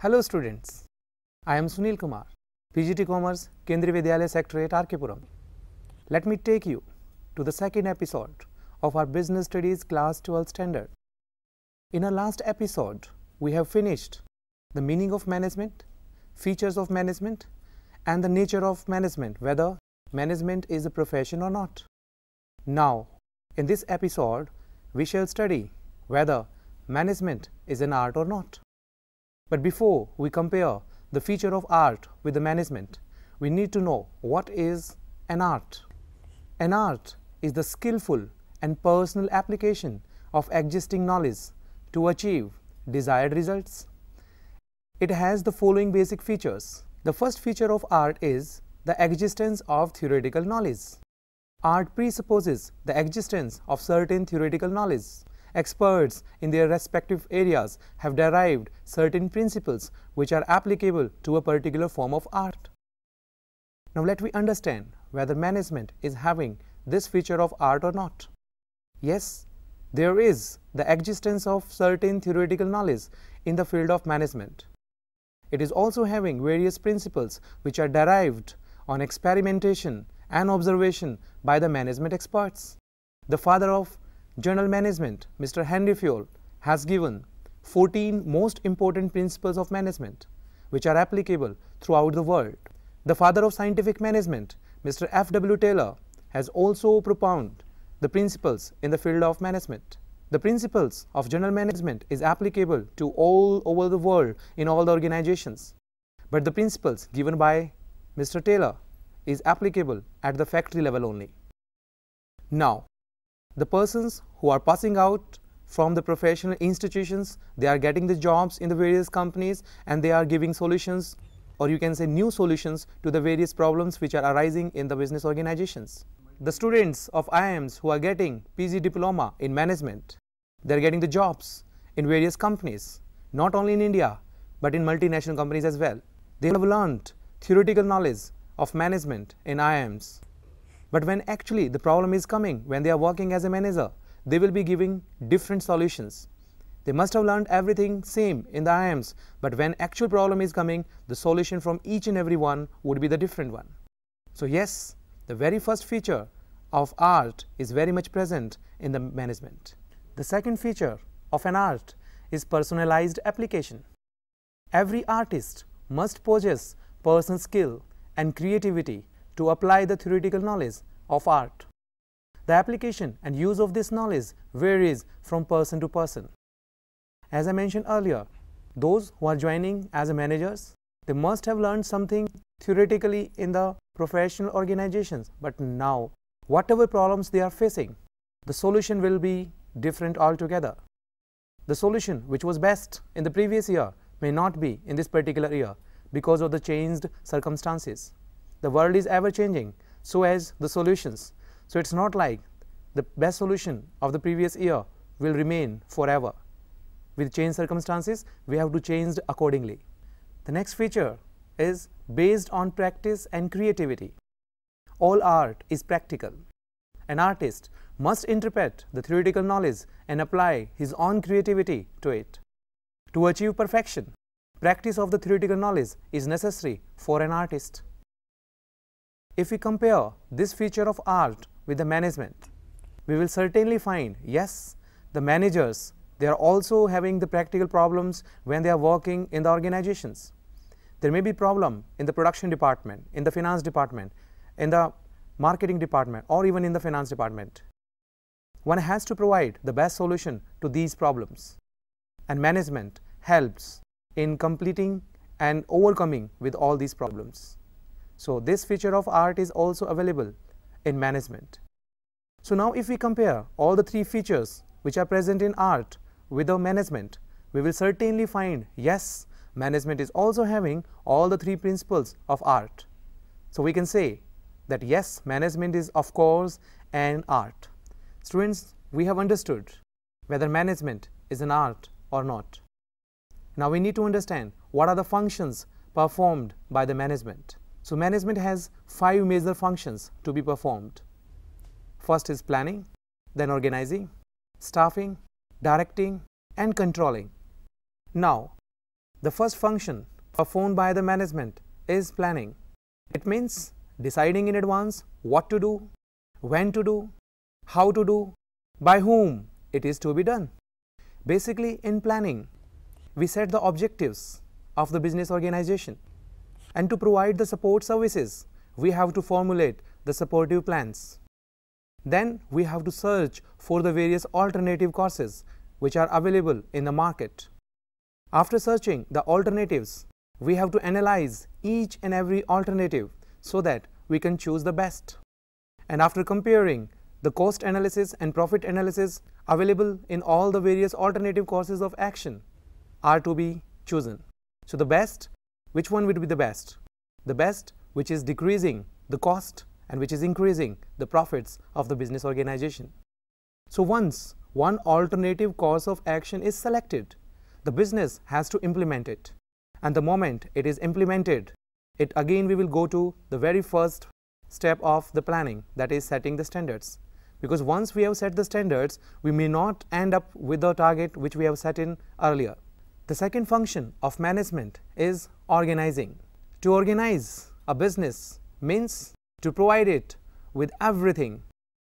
Hello students, I am Sunil Kumar, PGT Commerce, Kendri Vidyalaya Sectorate, Arkipuram. Let me take you to the second episode of our Business Studies Class 12 Standard. In our last episode, we have finished the meaning of management, features of management, and the nature of management, whether management is a profession or not. Now, in this episode, we shall study whether management is an art or not. But before we compare the feature of art with the management, we need to know what is an art. An art is the skillful and personal application of existing knowledge to achieve desired results. It has the following basic features. The first feature of art is the existence of theoretical knowledge. Art presupposes the existence of certain theoretical knowledge experts in their respective areas have derived certain principles which are applicable to a particular form of art. Now let me understand whether management is having this feature of art or not. Yes, there is the existence of certain theoretical knowledge in the field of management. It is also having various principles which are derived on experimentation and observation by the management experts. The father of General management, Mr. Henry Fuel has given 14 most important principles of management, which are applicable throughout the world. The father of scientific management, Mr. F.W. Taylor, has also propounded the principles in the field of management. The principles of general management is applicable to all over the world in all the organizations. But the principles given by Mr. Taylor is applicable at the factory level only. Now, the persons who are passing out from the professional institutions, they are getting the jobs in the various companies and they are giving solutions or you can say new solutions to the various problems which are arising in the business organizations. The students of IIMs who are getting PG diploma in management, they are getting the jobs in various companies, not only in India, but in multinational companies as well. They have learned theoretical knowledge of management in IIMs. But when actually the problem is coming, when they are working as a manager, they will be giving different solutions. They must have learned everything same in the IAMs, but when actual problem is coming, the solution from each and every one would be the different one. So yes, the very first feature of art is very much present in the management. The second feature of an art is personalized application. Every artist must possess personal skill and creativity to apply the theoretical knowledge of art. The application and use of this knowledge varies from person to person. As I mentioned earlier, those who are joining as managers, they must have learned something theoretically in the professional organizations, but now whatever problems they are facing, the solution will be different altogether. The solution which was best in the previous year may not be in this particular year because of the changed circumstances. The world is ever changing, so as the solutions. So it's not like the best solution of the previous year will remain forever. With changed circumstances, we have to change accordingly. The next feature is based on practice and creativity. All art is practical. An artist must interpret the theoretical knowledge and apply his own creativity to it. To achieve perfection, practice of the theoretical knowledge is necessary for an artist. If we compare this feature of art with the management, we will certainly find, yes, the managers, they are also having the practical problems when they are working in the organizations. There may be problem in the production department, in the finance department, in the marketing department, or even in the finance department. One has to provide the best solution to these problems. And management helps in completing and overcoming with all these problems. So this feature of art is also available in management. So now if we compare all the three features which are present in art with the management, we will certainly find yes, management is also having all the three principles of art. So we can say that yes, management is of course an art. Students, we have understood whether management is an art or not. Now we need to understand what are the functions performed by the management. So, management has five major functions to be performed. First is planning, then organizing, staffing, directing and controlling. Now, the first function performed by the management is planning. It means deciding in advance what to do, when to do, how to do, by whom it is to be done. Basically, in planning, we set the objectives of the business organization and to provide the support services, we have to formulate the supportive plans. Then we have to search for the various alternative courses which are available in the market. After searching the alternatives, we have to analyze each and every alternative so that we can choose the best. And after comparing the cost analysis and profit analysis available in all the various alternative courses of action are to be chosen. So the best which one would be the best? The best which is decreasing the cost and which is increasing the profits of the business organization. So once one alternative course of action is selected, the business has to implement it. And the moment it is implemented, it again we will go to the very first step of the planning that is setting the standards. Because once we have set the standards, we may not end up with the target which we have set in earlier. The second function of management is organizing. To organize a business means to provide it with everything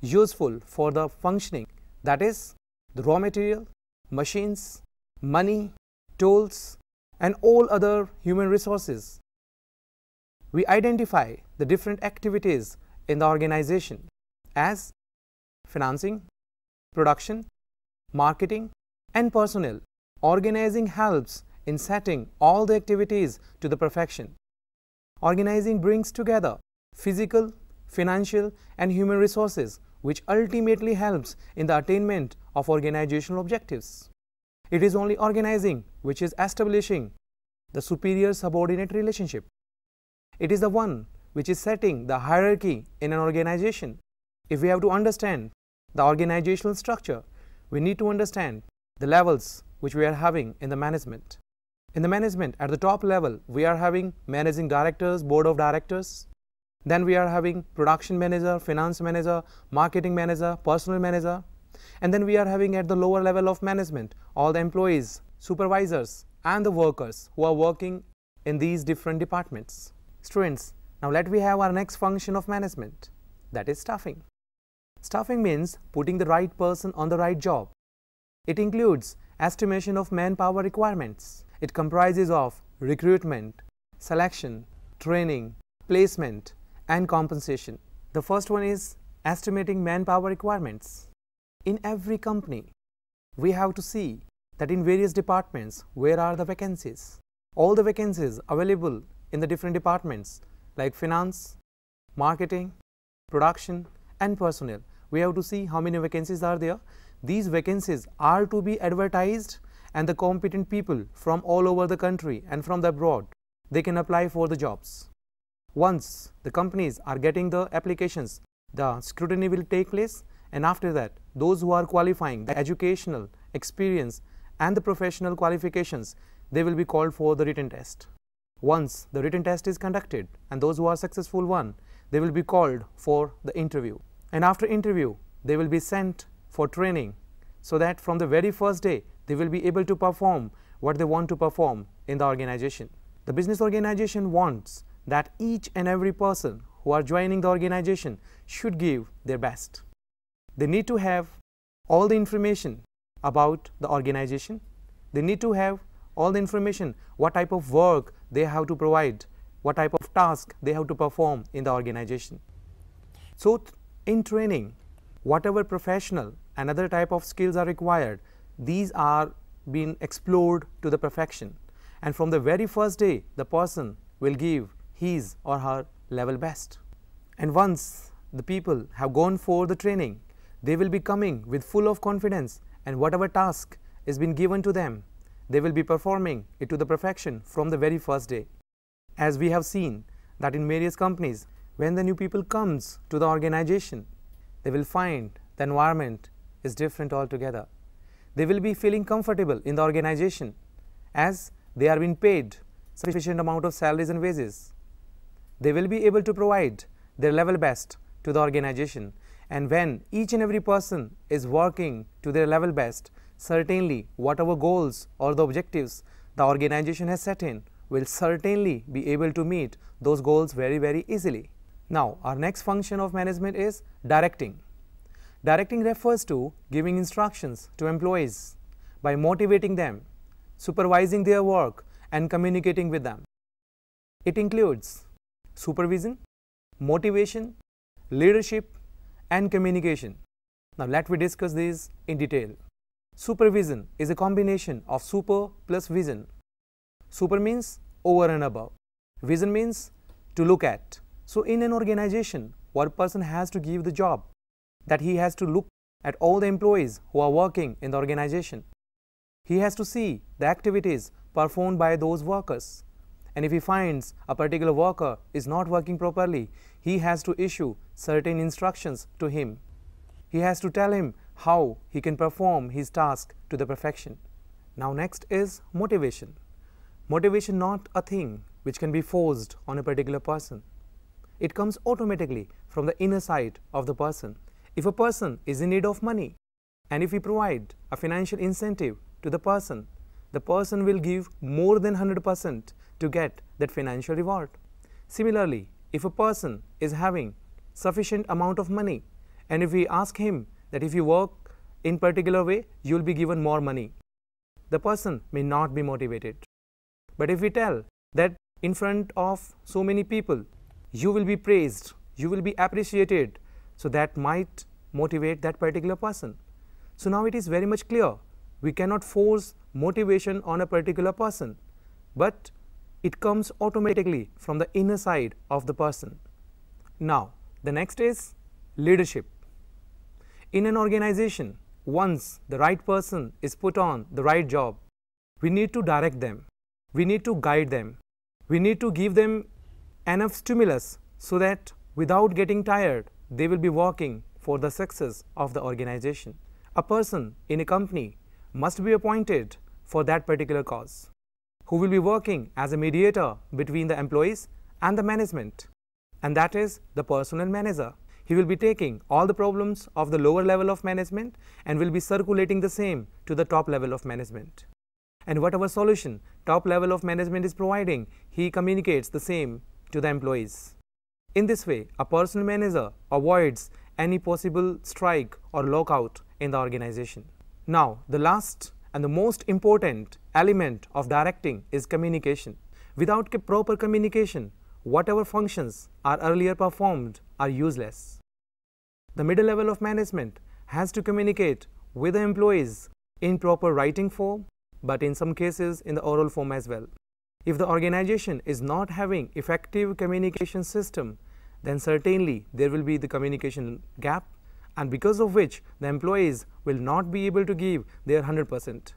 useful for the functioning that is the raw material, machines, money, tools and all other human resources. We identify the different activities in the organization as financing, production, marketing and personnel Organizing helps in setting all the activities to the perfection. Organizing brings together physical, financial and human resources which ultimately helps in the attainment of organizational objectives. It is only organizing which is establishing the superior-subordinate relationship. It is the one which is setting the hierarchy in an organization. If we have to understand the organizational structure, we need to understand the levels which we are having in the management. In the management, at the top level, we are having managing directors, board of directors. Then we are having production manager, finance manager, marketing manager, personal manager. And then we are having at the lower level of management, all the employees, supervisors, and the workers who are working in these different departments. Students, now let we have our next function of management, that is staffing. Staffing means putting the right person on the right job. It includes estimation of manpower requirements. It comprises of recruitment, selection, training, placement, and compensation. The first one is estimating manpower requirements. In every company, we have to see that in various departments, where are the vacancies? All the vacancies available in the different departments like finance, marketing, production, and personnel. We have to see how many vacancies are there these vacancies are to be advertised and the competent people from all over the country and from the abroad, they can apply for the jobs. Once the companies are getting the applications, the scrutiny will take place and after that, those who are qualifying the educational experience and the professional qualifications, they will be called for the written test. Once the written test is conducted and those who are successful one, they will be called for the interview. And after interview, they will be sent for training so that from the very first day they will be able to perform what they want to perform in the organization. The business organization wants that each and every person who are joining the organization should give their best. They need to have all the information about the organization. They need to have all the information what type of work they have to provide, what type of task they have to perform in the organization. So in training, whatever professional another type of skills are required. These are being explored to the perfection. And from the very first day, the person will give his or her level best. And once the people have gone for the training, they will be coming with full of confidence and whatever task is been given to them, they will be performing it to the perfection from the very first day. As we have seen that in various companies, when the new people comes to the organization, they will find the environment is different altogether. They will be feeling comfortable in the organization as they are being paid sufficient amount of salaries and wages. They will be able to provide their level best to the organization and when each and every person is working to their level best, certainly whatever goals or the objectives the organization has set in will certainly be able to meet those goals very, very easily. Now, our next function of management is directing. Directing refers to giving instructions to employees by motivating them, supervising their work and communicating with them. It includes supervision, motivation, leadership and communication. Now let me discuss these in detail. Supervision is a combination of super plus vision. Super means over and above. Vision means to look at. So in an organization, one person has to give the job that he has to look at all the employees who are working in the organization. He has to see the activities performed by those workers. And if he finds a particular worker is not working properly, he has to issue certain instructions to him. He has to tell him how he can perform his task to the perfection. Now next is motivation. Motivation not a thing which can be forced on a particular person. It comes automatically from the inner side of the person if a person is in need of money and if we provide a financial incentive to the person, the person will give more than 100% to get that financial reward. Similarly, if a person is having sufficient amount of money and if we ask him that if you work in particular way, you will be given more money, the person may not be motivated. But if we tell that in front of so many people, you will be praised, you will be appreciated so that might motivate that particular person. So now it is very much clear. We cannot force motivation on a particular person, but it comes automatically from the inner side of the person. Now, the next is leadership. In an organization, once the right person is put on the right job, we need to direct them, we need to guide them, we need to give them enough stimulus so that without getting tired, they will be working for the success of the organization. A person in a company must be appointed for that particular cause, who will be working as a mediator between the employees and the management, and that is the personal manager. He will be taking all the problems of the lower level of management and will be circulating the same to the top level of management. And whatever solution top level of management is providing, he communicates the same to the employees. In this way, a personal manager avoids any possible strike or lockout in the organization. Now, the last and the most important element of directing is communication. Without proper communication, whatever functions are earlier performed are useless. The middle level of management has to communicate with the employees in proper writing form, but in some cases in the oral form as well. If the organization is not having effective communication system, then certainly there will be the communication gap and because of which the employees will not be able to give their 100 percent.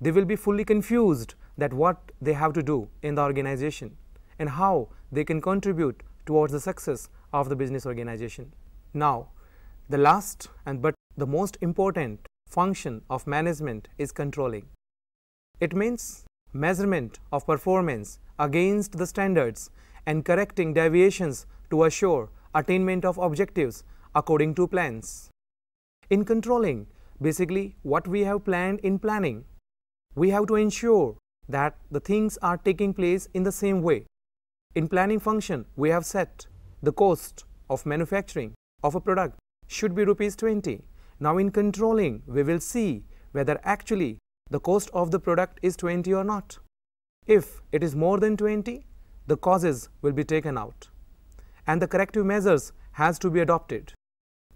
They will be fully confused that what they have to do in the organization and how they can contribute towards the success of the business organization. Now, the last and but the most important function of management is controlling. It means measurement of performance against the standards and correcting deviations to assure attainment of objectives according to plans. In controlling, basically what we have planned in planning, we have to ensure that the things are taking place in the same way. In planning function, we have set the cost of manufacturing of a product should be rupees 20. Now in controlling, we will see whether actually the cost of the product is 20 or not. If it is more than 20, the causes will be taken out and the corrective measures has to be adopted.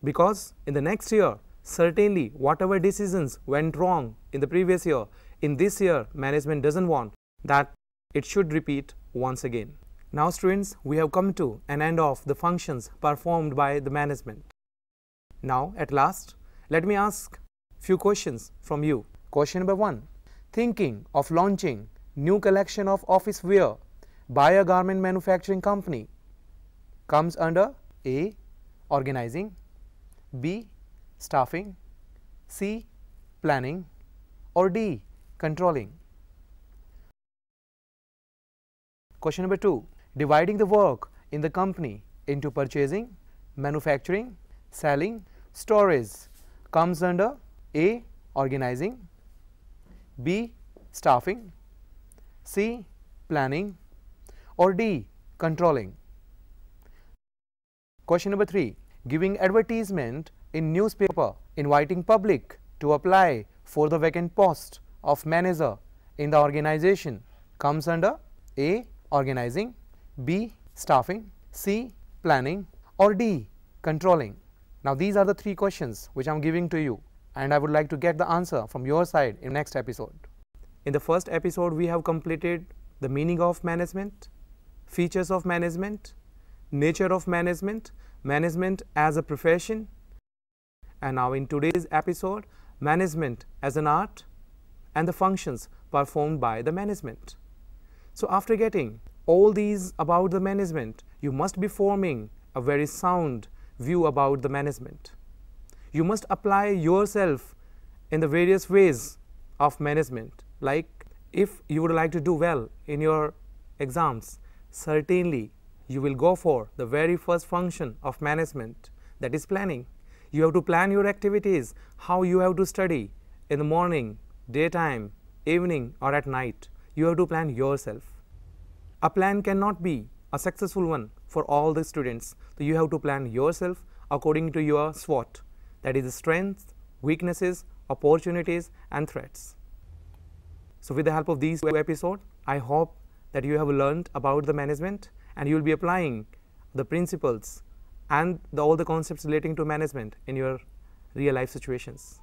Because in the next year, certainly whatever decisions went wrong in the previous year, in this year management doesn't want that it should repeat once again. Now students, we have come to an end of the functions performed by the management. Now at last, let me ask few questions from you. Question number 1. Thinking of launching new collection of office wear by a garment manufacturing company comes under A organizing, B staffing, C planning or D controlling. Question number 2 dividing the work in the company into purchasing, manufacturing, selling, storage comes under A organizing, B staffing, C planning or D controlling. Question number three, giving advertisement in newspaper, inviting public to apply for the vacant post of manager in the organization comes under A. Organizing, B. Staffing, C. Planning or D. Controlling. Now these are the three questions which I am giving to you and I would like to get the answer from your side in next episode. In the first episode we have completed the meaning of management, features of management, nature of management, management as a profession, and now in today's episode, management as an art and the functions performed by the management. So after getting all these about the management, you must be forming a very sound view about the management. You must apply yourself in the various ways of management. Like if you would like to do well in your exams, certainly you will go for the very first function of management that is planning. You have to plan your activities, how you have to study in the morning, daytime, evening or at night. You have to plan yourself. A plan cannot be a successful one for all the students. So you have to plan yourself according to your SWOT that is strengths, weaknesses, opportunities and threats. So with the help of these two episodes, I hope that you have learned about the management and you will be applying the principles and the, all the concepts relating to management in your real life situations.